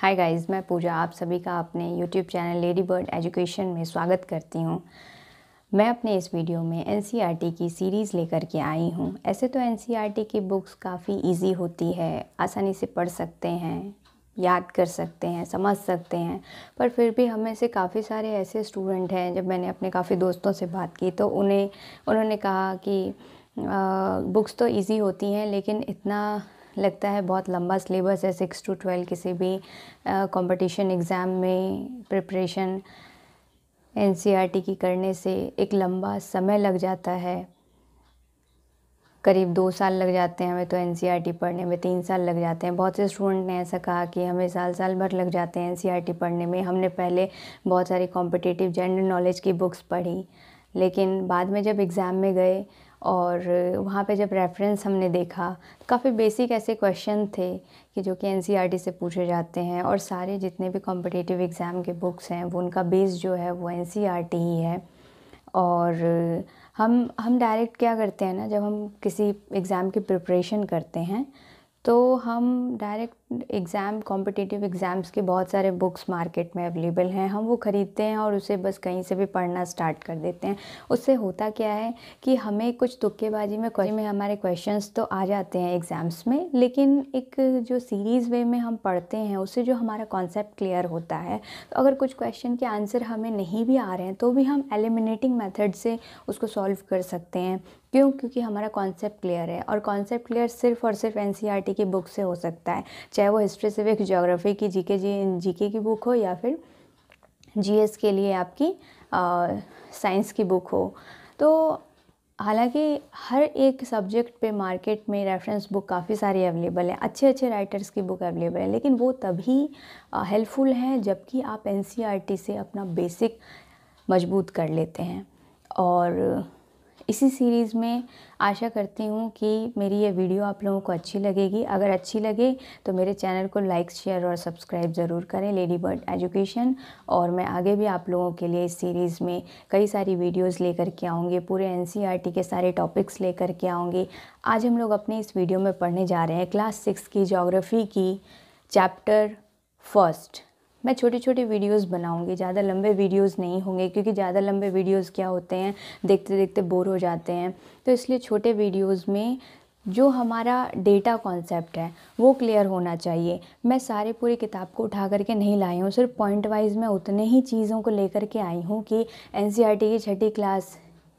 Hi guys मैं पूजा आप सभी का अपने YouTube channel Lady Bird Education में स्वागत करती हूँ मैं अपने इस वीडियो में एन e की सीरीज़ लेकर के आई हूँ ऐसे तो एन e की बुक्स काफ़ी इजी होती है आसानी से पढ़ सकते हैं याद कर सकते हैं समझ सकते हैं पर फिर भी हमें से काफ़ी सारे ऐसे स्टूडेंट हैं जब मैंने अपने काफ़ी दोस्तों से बात की तो उन्हें उन्होंने कहा कि आ, बुक्स तो इजी होती हैं लेकिन इतना लगता है बहुत लंबा सिलेबस है सिक्स टू ट्वेल्व किसी भी कंपटीशन एग्ज़ाम में प्रिपरेशन एन e की करने से एक लंबा समय लग जाता है करीब दो साल लग जाते हैं हमें तो एन e पढ़ने में तीन साल लग जाते हैं बहुत से स्टूडेंट ने ऐसा कहा कि हमें साल साल भर लग जाते हैं एन e पढ़ने में हमने पहले बहुत सारी कॉम्पिटिटिव जनरल नॉलेज की बुक्स पढ़ी लेकिन बाद में जब एग्ज़ाम में गए और वहाँ पे जब रेफरेंस हमने देखा काफ़ी बेसिक ऐसे क्वेश्चन थे कि जो कि एन e से पूछे जाते हैं और सारे जितने भी कॉम्पिटिटिव एग्ज़ाम के बुक्स हैं वो उनका बेस जो है वो एन e ही है और हम हम डायरेक्ट क्या करते हैं ना जब हम किसी एग्ज़ाम की प्रिपरेशन करते हैं तो हम डायरेक्ट एग्ज़ाम कॉम्पिटिटिव एग्ज़ाम्स के बहुत सारे बुक्स मार्केट में अवेलेबल हैं हम वो ख़रीदते हैं और उसे बस कहीं से भी पढ़ना स्टार्ट कर देते हैं उससे होता क्या है कि हमें कुछ तुक्केबाजी में में हमारे क्वेश्चंस तो आ जाते हैं एग्ज़ाम्स में लेकिन एक जो सीरीज़ वे में हम पढ़ते हैं उससे जो हमारा कॉन्सेप्ट क्लियर होता है तो अगर कुछ क्वेश्चन के आंसर हमें नहीं भी आ रहे हैं तो भी हम एलिमिनेटिंग मेथड से उसको सॉल्व कर सकते हैं क्यों क्योंकि हमारा कॉन्सेप्ट क्लियर है और कॉन्सेप्ट क्लियर सिर्फ और सिर्फ एन e की बुक से हो सकता है चाहे वो हिस्ट्री सिविक जोग्राफी की जीके जी जीके की बुक हो या फिर जीएस के लिए आपकी साइंस की बुक हो तो हालांकि हर एक सब्जेक्ट पे मार्केट में रेफरेंस बुक काफ़ी सारी अवेलेबल है अच्छे अच्छे राइटर्स की बुक अवेलेबल है लेकिन वो तभी हेल्पफुल हैं जबकि आप एन e से अपना बेसिक मजबूत कर लेते हैं और इसी सीरीज़ में आशा करती हूँ कि मेरी ये वीडियो आप लोगों को अच्छी लगेगी अगर अच्छी लगे तो मेरे चैनल को लाइक शेयर और सब्सक्राइब ज़रूर करें लेडी बर्ड एजुकेशन और मैं आगे भी आप लोगों के लिए इस सीरीज़ में कई सारी वीडियोस लेकर के आऊँगी पूरे एन e के सारे टॉपिक्स लेकर के आऊँगी आज हम लोग अपने इस वीडियो में पढ़ने जा रहे हैं क्लास सिक्स की जोग्राफ़ी की चैप्टर फर्स्ट मैं छोटी छोटी वीडियोस बनाऊंगी ज़्यादा लंबे वीडियोस नहीं होंगे क्योंकि ज़्यादा लंबे वीडियोस क्या होते हैं देखते देखते बोर हो जाते हैं तो इसलिए छोटे वीडियोस में जो हमारा डेटा कॉन्सेप्ट है वो क्लियर होना चाहिए मैं सारे पूरी किताब को उठा करके नहीं लाई हूँ सिर्फ पॉइंट वाइज मैं उतने ही चीज़ों को लेकर के आई हूँ कि एन e की छठी क्लास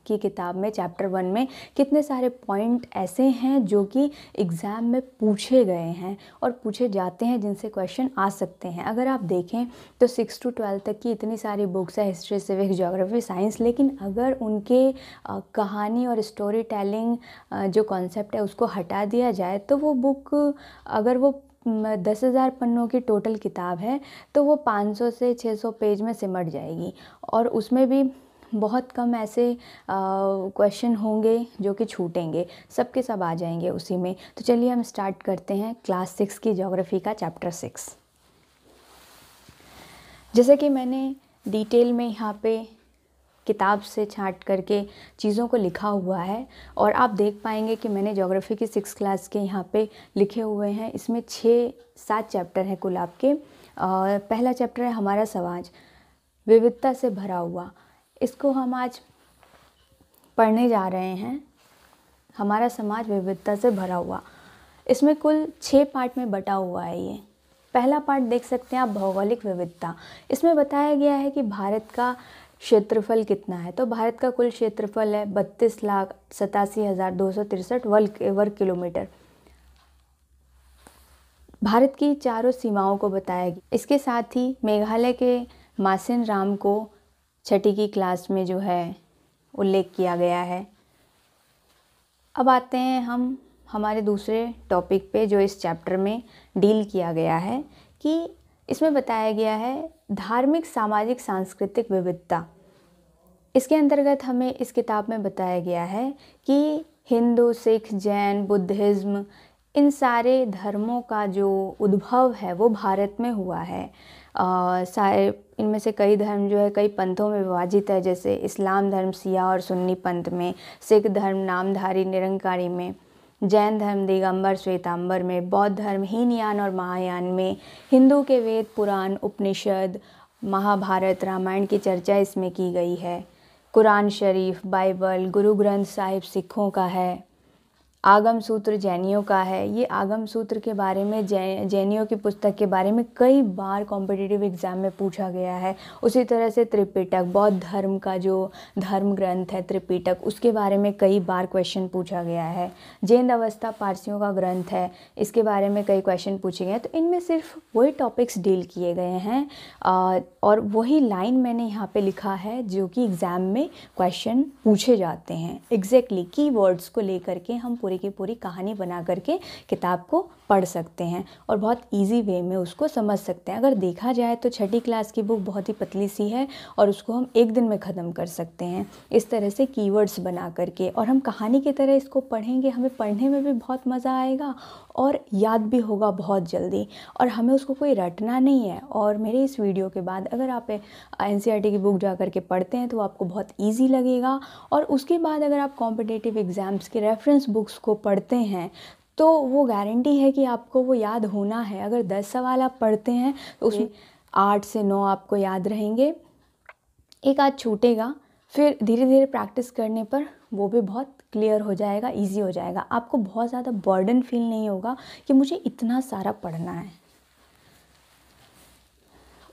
की किताब में चैप्टर वन में कितने सारे पॉइंट ऐसे हैं जो कि एग्ज़ाम में पूछे गए हैं और पूछे जाते हैं जिनसे क्वेश्चन आ सकते हैं अगर आप देखें तो सिक्स टू ट्वेल्थ तक की इतनी सारी बुक्स है हिस्ट्री सिविक जोग्राफी साइंस लेकिन अगर उनके कहानी और स्टोरी टेलिंग जो कॉन्सेप्ट है उसको हटा दिया जाए तो वो बुक अगर वो दस हज़ार पन्नों की टोटल किताब है तो वो 500 से 600 पेज में सिमट जाएगी और उसमें भी बहुत कम ऐसे क्वेश्चन होंगे जो कि छूटेंगे सब के सब आ जाएंगे उसी में तो चलिए हम स्टार्ट करते हैं क्लास सिक्स की जोग्राफ़ी का चैप्टर सिक्स जैसे कि मैंने डिटेल में यहाँ पे किताब से छांट करके चीज़ों को लिखा हुआ है और आप देख पाएंगे कि मैंने जोग्राफ़ी की सिक्स क्लास के यहाँ पे लिखे हुए हैं इसमें छः सात चैप्टर हैं कुल आपके पहला चैप्टर है हमारा समाज विविधता से भरा हुआ इसको हम आज पढ़ने जा रहे हैं हमारा समाज विविधता से भरा हुआ इसमें कुल छः पार्ट में बटा हुआ है ये पहला पार्ट देख सकते हैं आप भौगोलिक विविधता इसमें बताया गया है कि भारत का क्षेत्रफल कितना है तो भारत का कुल क्षेत्रफल है बत्तीस लाख सतासी हज़ार दो सौ तिरसठ वर्ग वर्ग किलोमीटर भारत की चारों सीमाओं को बताया गया इसके साथ ही मेघालय के मासिन राम को छठी की क्लास में जो है उल्लेख किया गया है अब आते हैं हम हमारे दूसरे टॉपिक पे जो इस चैप्टर में डील किया गया है कि इसमें बताया गया है धार्मिक सामाजिक सांस्कृतिक विविधता इसके अंतर्गत हमें इस किताब में बताया गया है कि हिंदू सिख जैन बुद्धिज़्म इन सारे धर्मों का जो उद्भव है वो भारत में हुआ है सारे इनमें से कई धर्म जो है कई पंथों में विभाजित है जैसे इस्लाम धर्म सिया और सुन्नी पंथ में सिख धर्म नामधारी निरंकारी में जैन धर्म दिगंबर श्वेतांबर में बौद्ध धर्म हीनयान और महायान में हिंदू के वेद पुराण उपनिषद महाभारत रामायण की चर्चा इसमें की गई है कुरान शरीफ बाइबल गुरु ग्रंथ साहिब सिखों का है आगम सूत्र जैनियों का है ये आगम सूत्र के बारे में जै जैनियों की पुस्तक के बारे में कई बार कॉम्पिटिटिव एग्ज़ाम में पूछा गया है उसी तरह से त्रिपिटक बौद्ध धर्म का जो धर्म ग्रंथ है त्रिपिटक उसके बारे में कई बार क्वेश्चन पूछा गया है जैन अवस्था पारसियों का ग्रंथ है इसके बारे में कई क्वेश्चन पूछे गए हैं तो इनमें सिर्फ वही टॉपिक्स डील किए गए हैं और वही लाइन मैंने यहाँ पर लिखा है जो कि एग्ज़ाम में क्वेश्चन पूछे जाते हैं एग्जैक्टली exactly, की वर्ड्स को लेकर के हम पूरी की पूरी कहानी बना करके किताब को पढ़ सकते हैं और बहुत इजी वे में उसको समझ सकते हैं अगर देखा जाए तो छठी क्लास की बुक बहुत ही पतली सी है और उसको हम एक दिन में ख़त्म कर सकते हैं इस तरह से कीवर्ड्स बना करके और हम कहानी की तरह इसको पढ़ेंगे हमें पढ़ने में भी बहुत मज़ा आएगा और याद भी होगा बहुत जल्दी और हमें उसको कोई रटना नहीं है और मेरे इस वीडियो के बाद अगर आप एन e की बुक जा करके पढ़ते हैं तो आपको बहुत ईजी लगेगा और उसके बाद अगर आप कॉम्पिटेटिव एग्ज़ाम्स के रेफरेंस बुक्स को पढ़ते हैं तो वो गारंटी है कि आपको वो याद होना है अगर दस सवाल आप पढ़ते हैं तो उसमें हम्म। आठ से नौ आपको याद रहेंगे एक आध छूटेगा फिर धीरे धीरे प्रैक्टिस करने पर वो भी बहुत क्लियर हो जाएगा इजी हो जाएगा आपको बहुत ज़्यादा बर्डन फील नहीं होगा कि मुझे इतना सारा पढ़ना है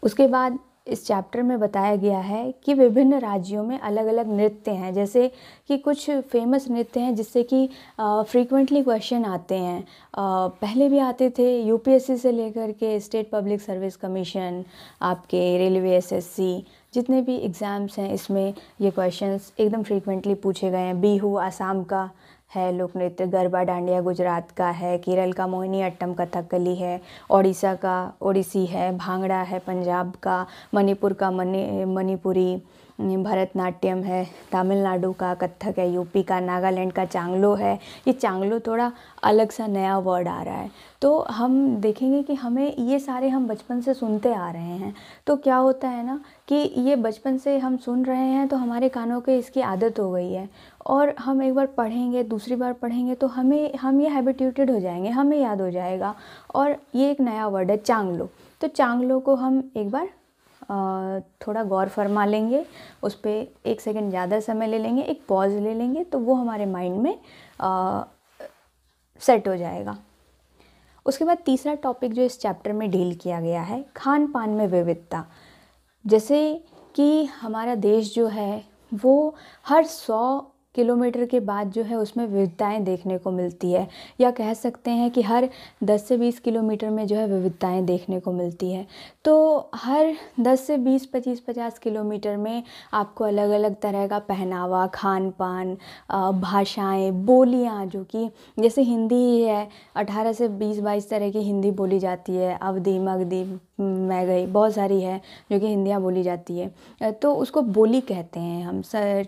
उसके बाद इस चैप्टर में बताया गया है कि विभिन्न राज्यों में अलग अलग नृत्य हैं जैसे कि कुछ फेमस नृत्य हैं जिससे कि फ्रीक्वेंटली क्वेश्चन आते हैं पहले भी आते थे यूपीएससी से लेकर के स्टेट पब्लिक सर्विस कमीशन आपके रेलवे एसएससी जितने भी एग्ज़ाम्स हैं इसमें ये क्वेश्चंस एकदम फ्रीक्वेंटली पूछे गए हैं बीहू आसाम का है लोक नृत्य गरबा डांडिया गुजरात का है केरल का मोहिनी अट्टम कथकली है ओडिशा का ओडिसी है भांगड़ा है पंजाब का मणिपुर का मणि मणिपुरी भरतनाट्यम है तमिलनाडु का कत्थक है यूपी का नागालैंड का चांगलो है ये चांगलो थोड़ा अलग सा नया वर्ड आ रहा है तो हम देखेंगे कि हमें ये सारे हम बचपन से सुनते आ रहे हैं तो क्या होता है ना कि ये बचपन से हम सुन रहे हैं तो हमारे कानों के इसकी आदत हो गई है और हम एक बार पढ़ेंगे दूसरी बार पढ़ेंगे तो हमें हम ये हैबिट्यूटेड हो जाएंगे हमें याद हो जाएगा और ये एक नया वर्ड है चांगलो तो चांगलो को हम एक बार थोड़ा गौर फरमा लेंगे उस पर एक सेकेंड ज़्यादा समय ले लेंगे एक पॉज ले लेंगे तो वो हमारे माइंड में सेट हो जाएगा उसके बाद तीसरा टॉपिक जो इस चैप्टर में डील किया गया है खान पान में विविधता जैसे कि हमारा देश जो है वो हर सौ किलोमीटर के बाद जो है उसमें विविधताएँ देखने को मिलती है या कह सकते हैं कि हर दस से बीस किलोमीटर में जो है विविधताएँ देखने को मिलती है तो हर दस से बीस पच्चीस पचास किलोमीटर में आपको अलग अलग तरह का पहनावा खान पान भाषाएँ बोलियाँ जो कि जैसे हिंदी ही है अठारह से बीस बाईस तरह की हिंदी बोली जाती है अवधि मगधी मैं गई बहुत सारी है जो कि हिंदियाँ बोली जाती है तो उसको बोली कहते हैं हम सर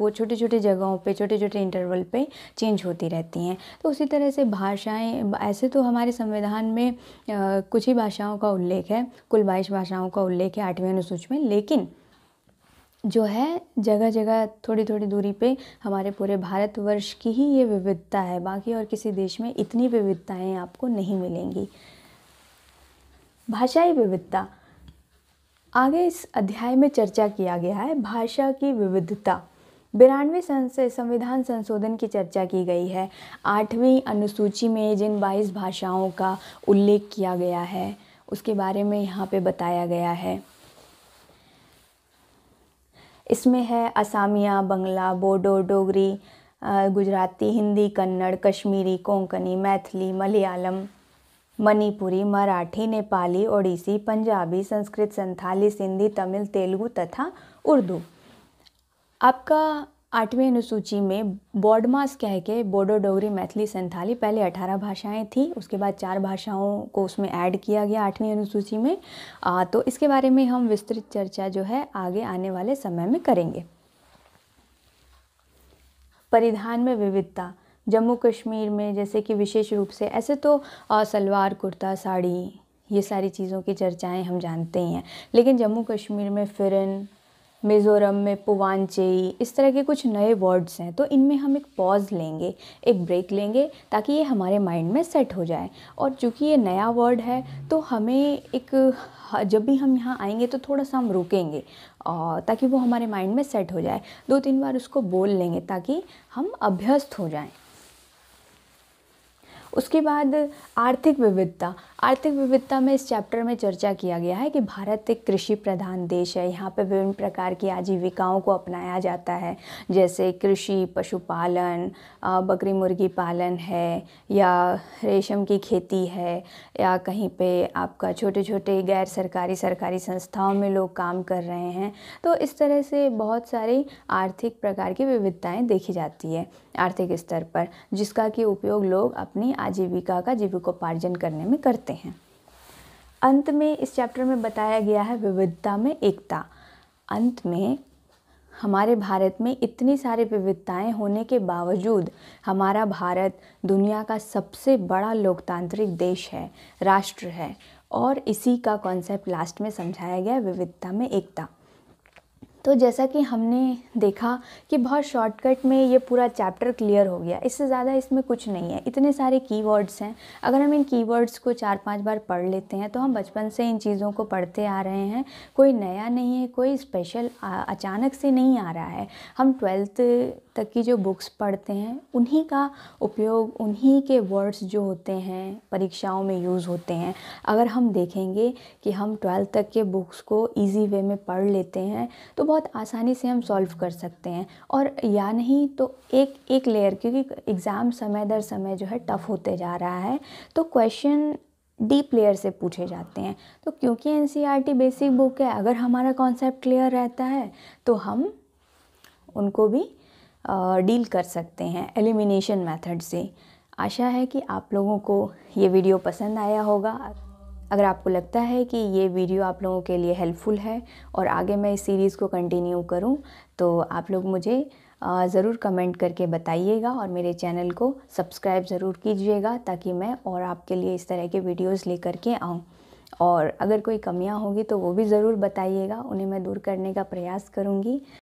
वो छोटे छोटे जगहों पे छोटे छोटे इंटरवल पे चेंज होती रहती हैं तो उसी तरह से भाषाएं ऐसे तो हमारे संविधान में कुछ ही भाषाओं का उल्लेख है कुल बाईस भाषाओं का उल्लेख है आठवीं अनुसूची में लेकिन जो है जगह जगह थोड़ी थोड़ी दूरी पे हमारे पूरे भारतवर्ष की ही ये विविधता है बाकी और किसी देश में इतनी विविधताएं आपको नहीं मिलेंगी भाषाई विविधता आगे इस अध्याय में चर्चा किया गया है भाषा की विविधता बिरानवे संविधान संशोधन की चर्चा की गई है आठवीं अनुसूची में जिन बाईस भाषाओं का उल्लेख किया गया है उसके बारे में यहाँ पे बताया गया है इसमें है असामिया बंगला बोडो डोगरी गुजराती हिंदी कन्नड़ कश्मीरी कोंकणी मैथिली मलयालम मणिपुरी मराठी नेपाली ओडिसी पंजाबी संस्कृत संथाली सिंधी तमिल तेलुगु तथा उर्दू आपका आठवीं अनुसूची में बॉडमास कह के बोडो डोगरी मैथिली संथाली पहले अठारह भाषाएं थी उसके बाद चार भाषाओं को उसमें ऐड किया गया आठवीं अनुसूची में आ, तो इसके बारे में हम विस्तृत चर्चा जो है आगे आने वाले समय में करेंगे परिधान में विविधता जम्मू कश्मीर में जैसे कि विशेष रूप से ऐसे तो सलवार कुर्ता साड़ी ये सारी चीज़ों की चर्चाएं हम जानते ही हैं लेकिन जम्मू कश्मीर में फिरन मिज़ोरम में पुवानचेई इस तरह के कुछ नए वर्ड्स हैं तो इनमें हम एक पॉज लेंगे एक ब्रेक लेंगे ताकि ये हमारे माइंड में सेट हो जाए और चूँकि ये नया वर्ड है तो हमें एक जब भी हम यहाँ आएंगे तो थोड़ा सा हम रुकेंगे ताकि वो हमारे माइंड में सेट हो जाए दो तीन बार उसको बोल लेंगे ताकि हम अभ्यस्त हो जाएँ उसके बाद आर्थिक विविधता आर्थिक विविधता में इस चैप्टर में चर्चा किया गया है कि भारत एक कृषि प्रधान देश है यहाँ पर विभिन्न प्रकार की आजीविकाओं को अपनाया जाता है जैसे कृषि पशुपालन बकरी मुर्गी पालन है या रेशम की खेती है या कहीं पे आपका छोटे छोटे गैर सरकारी सरकारी संस्थाओं में लोग काम कर रहे हैं तो इस तरह से बहुत सारी आर्थिक प्रकार की विविधताएँ देखी जाती है आर्थिक स्तर पर जिसका कि उपयोग लोग अपनी आजीविका का जीविकोपार्जन करने में करते हैं अंत में इस चैप्टर में बताया गया है विविधता में एकता अंत में हमारे भारत में इतनी सारी विविधताएं होने के बावजूद हमारा भारत दुनिया का सबसे बड़ा लोकतांत्रिक देश है राष्ट्र है और इसी का कॉन्सेप्ट लास्ट में समझाया गया विविधता में एकता तो जैसा कि हमने देखा कि बहुत शॉर्टकट में ये पूरा चैप्टर क्लियर हो गया इससे ज़्यादा इसमें कुछ नहीं है इतने सारे कीवर्ड्स हैं अगर हम इन कीवर्ड्स को चार पांच बार पढ़ लेते हैं तो हम बचपन से इन चीज़ों को पढ़ते आ रहे हैं कोई नया नहीं है कोई स्पेशल अचानक से नहीं आ रहा है हम ट्वेल्थ तक की जो बुक्स पढ़ते हैं उन्हीं का उपयोग उन्हीं के वर्ड्स जो होते हैं परीक्षाओं में यूज़ होते हैं अगर हम देखेंगे कि हम ट्वेल्थ तक के बुक्स को ईजी वे में पढ़ लेते हैं तो बहुत आसानी से हम सॉल्व कर सकते हैं और या नहीं तो एक एक लेयर क्योंकि एग्ज़ाम समय दर समय जो है टफ़ होते जा रहा है तो क्वेश्चन डीप लेयर से पूछे जाते हैं तो क्योंकि एन बेसिक बुक है अगर हमारा कॉन्सेप्ट क्लियर रहता है तो हम उनको भी डील कर सकते हैं एलिमिनेशन मेथड से आशा है कि आप लोगों को ये वीडियो पसंद आया होगा अगर आपको लगता है कि ये वीडियो आप लोगों के लिए हेल्पफुल है और आगे मैं इस सीरीज़ को कंटिन्यू करूँ तो आप लोग मुझे ज़रूर कमेंट करके बताइएगा और मेरे चैनल को सब्सक्राइब ज़रूर कीजिएगा ताकि मैं और आपके लिए इस तरह के वीडियोस लेकर के आऊँ और अगर कोई कमियां होगी तो वो भी ज़रूर बताइएगा उन्हें मैं दूर करने का प्रयास करूँगी